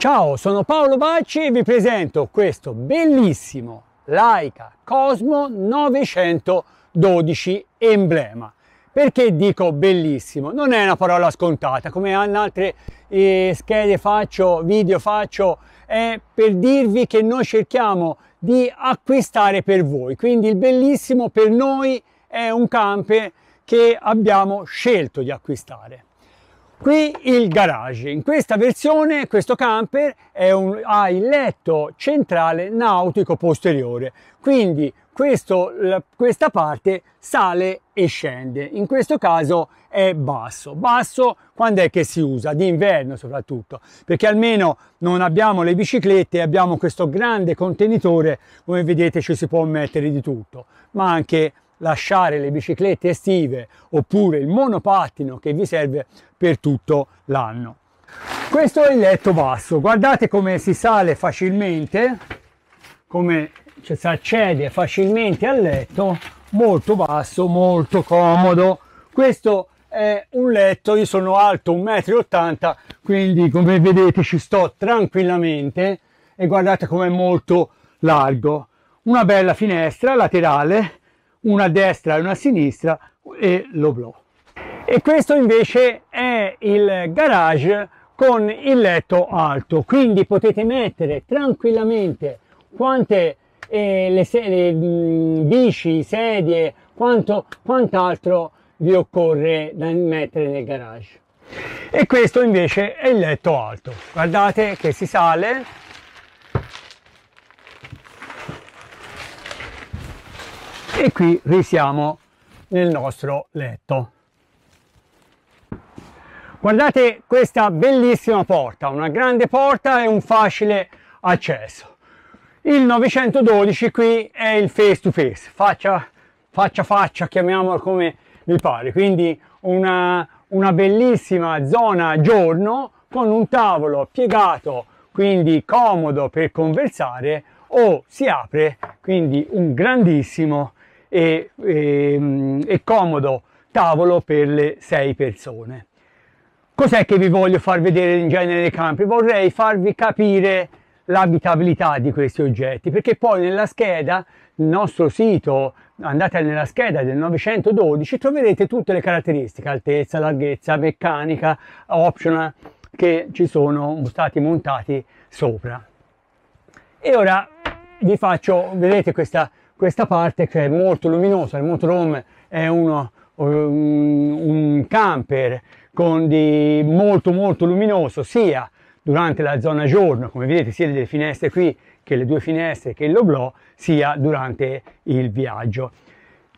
Ciao, sono Paolo Bacci e vi presento questo bellissimo Laika Cosmo 912 emblema. Perché dico bellissimo? Non è una parola scontata, come in altre eh, schede faccio, video faccio, è per dirvi che noi cerchiamo di acquistare per voi. Quindi il bellissimo per noi è un camper che abbiamo scelto di acquistare. Qui il garage, in questa versione questo camper un, ha il letto centrale nautico posteriore, quindi questo, questa parte sale e scende, in questo caso è basso. Basso quando è che si usa? D'inverno soprattutto, perché almeno non abbiamo le biciclette, abbiamo questo grande contenitore, come vedete ci si può mettere di tutto, ma anche lasciare le biciclette estive oppure il monopattino che vi serve per tutto l'anno. Questo è il letto basso, guardate come si sale facilmente, come cioè, si accede facilmente al letto, molto basso, molto comodo. Questo è un letto, io sono alto 1,80 m, quindi come vedete ci sto tranquillamente e guardate com'è molto largo. Una bella finestra laterale una destra e una sinistra e lo blow. E questo invece è il garage con il letto alto, quindi potete mettere tranquillamente quante eh, le, sedie, le bici, sedie, quanto, quant'altro vi occorre da mettere nel garage. E questo invece è il letto alto. Guardate che si sale e qui risiamo nel nostro letto. Guardate questa bellissima porta, una grande porta e un facile accesso. Il 912 qui è il face to face, faccia faccia faccia, chiamiamolo come vi pare. Quindi una, una bellissima zona giorno con un tavolo piegato, quindi comodo per conversare, o si apre quindi un grandissimo e, e, ehm, e comodo tavolo per le sei persone. Cos'è che vi voglio far vedere in genere nei campi? Vorrei farvi capire l'abitabilità di questi oggetti perché poi nella scheda il nostro sito andate nella scheda del 912 troverete tutte le caratteristiche altezza larghezza meccanica optional che ci sono stati montati sopra e ora vi faccio vedete questa questa parte che è molto luminosa, il motorhome è uno, um, un camper di, molto molto luminoso sia durante la zona giorno, come vedete sia delle finestre qui che le due finestre che l'oblò, sia durante il viaggio.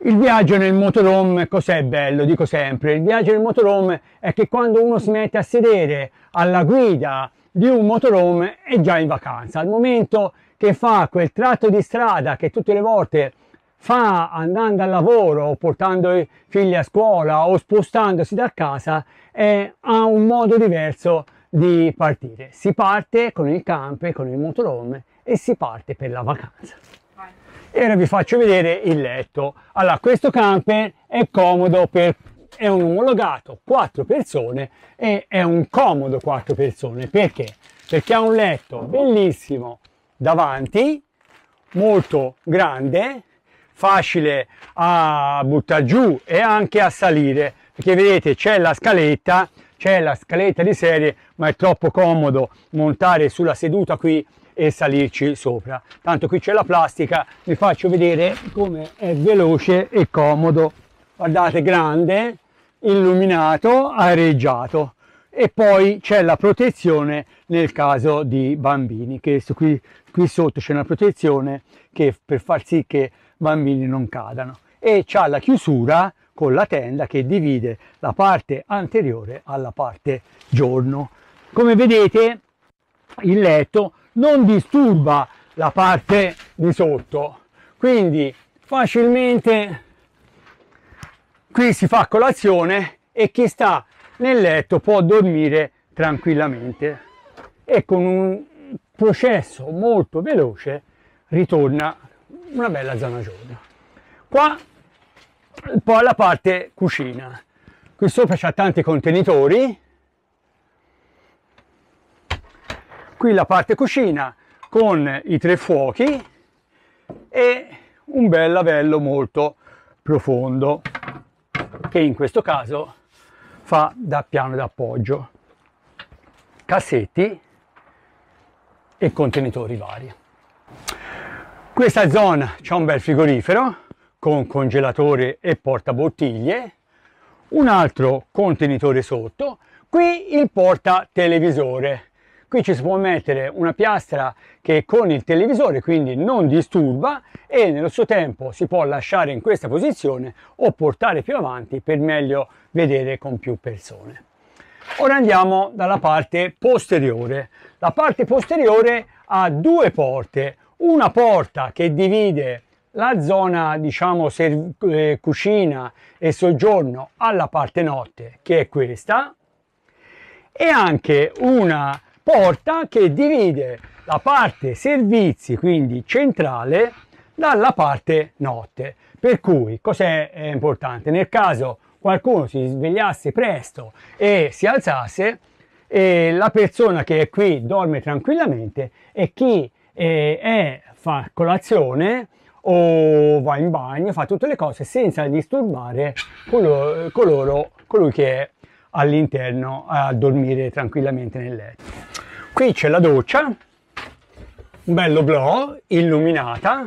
Il viaggio nel motorhome cos'è bello? Dico sempre, il viaggio nel motorhome è che quando uno si mette a sedere alla guida di un motorhome è già in vacanza. Al momento che fa quel tratto di strada che tutte le volte fa andando al lavoro o portando i figli a scuola o spostandosi da casa è, ha un modo diverso di partire. Si parte con il camper, con il motorhome e si parte per la vacanza. E ora vi faccio vedere il letto. Allora, questo camper è comodo per è un omologato quattro persone e è un comodo quattro persone perché? Perché ha un letto bellissimo davanti, molto grande, facile a buttare giù e anche a salire, perché vedete c'è la scaletta, c'è la scaletta di serie, ma è troppo comodo montare sulla seduta qui e salirci sopra. Tanto qui c'è la plastica, vi faccio vedere come è veloce e comodo. Guardate, grande, illuminato, areggiato e poi c'è la protezione nel caso di bambini che qui, qui sotto c'è una protezione che per far sì che bambini non cadano e c'è la chiusura con la tenda che divide la parte anteriore alla parte giorno come vedete il letto non disturba la parte di sotto quindi facilmente qui si fa colazione e chi sta nel letto può dormire tranquillamente e con un processo molto veloce ritorna una bella zona giorno. Qua poi la parte cucina. Qui sopra c'è tanti contenitori. Qui la parte cucina con i tre fuochi e un bel lavello molto profondo che in questo caso fa da piano d'appoggio, cassetti e contenitori vari. Questa zona c'è un bel frigorifero con congelatore e portabottiglie, un altro contenitore sotto, qui il porta televisore Qui ci si può mettere una piastra che con il televisore quindi non disturba e nello stesso tempo si può lasciare in questa posizione o portare più avanti per meglio vedere con più persone. Ora andiamo dalla parte posteriore. La parte posteriore ha due porte, una porta che divide la zona diciamo eh, cucina e soggiorno alla parte notte che è questa e anche una porta che divide la parte servizi, quindi centrale, dalla parte notte. Per cui, cos'è importante? Nel caso qualcuno si svegliasse presto e si alzasse, eh, la persona che è qui dorme tranquillamente e chi eh, è, fa colazione o va in bagno, fa tutte le cose senza disturbare coloro, coloro, colui che è all'interno a dormire tranquillamente nel letto qui c'è la doccia bello blò illuminata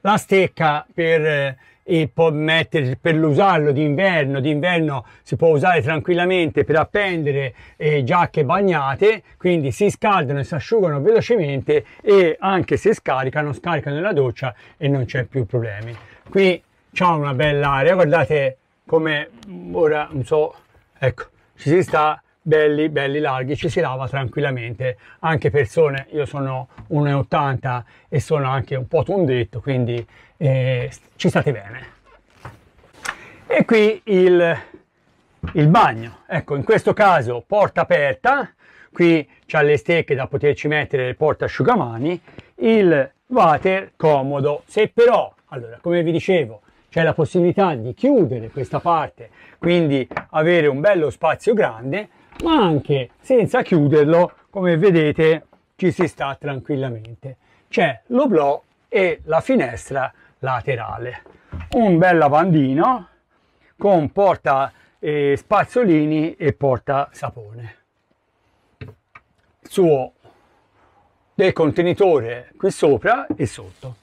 la stecca per e eh, può mettere per l'usarlo d'inverno d'inverno si può usare tranquillamente per appendere eh, giacche bagnate quindi si scaldano e si asciugano velocemente e anche se scaricano scaricano nella doccia e non c'è più problemi qui c'è una bella aria guardate come ora non so ecco ci si sta belli, belli larghi, ci si lava tranquillamente. Anche persone, io sono 1,80 e sono anche un po' tondetto, quindi eh, ci state bene. E qui il, il bagno. Ecco, in questo caso porta aperta, qui c'ha le stecche da poterci mettere le porta asciugamani, il water comodo. Se però, allora, come vi dicevo, c'è la possibilità di chiudere questa parte, quindi avere un bello spazio grande, ma anche senza chiuderlo, come vedete, ci si sta tranquillamente. C'è l'oblò e la finestra laterale. Un bel lavandino con porta eh, spazzolini e porta sapone. Suo del contenitore qui sopra e sotto.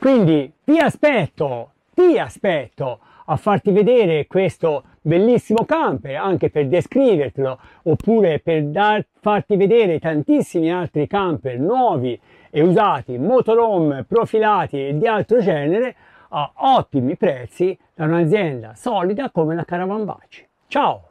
Quindi ti aspetto, ti aspetto a farti vedere questo bellissimo camper anche per descrivertelo oppure per dar, farti vedere tantissimi altri camper nuovi e usati, motorhome, profilati e di altro genere a ottimi prezzi da un'azienda solida come la Caravan Baci. Ciao!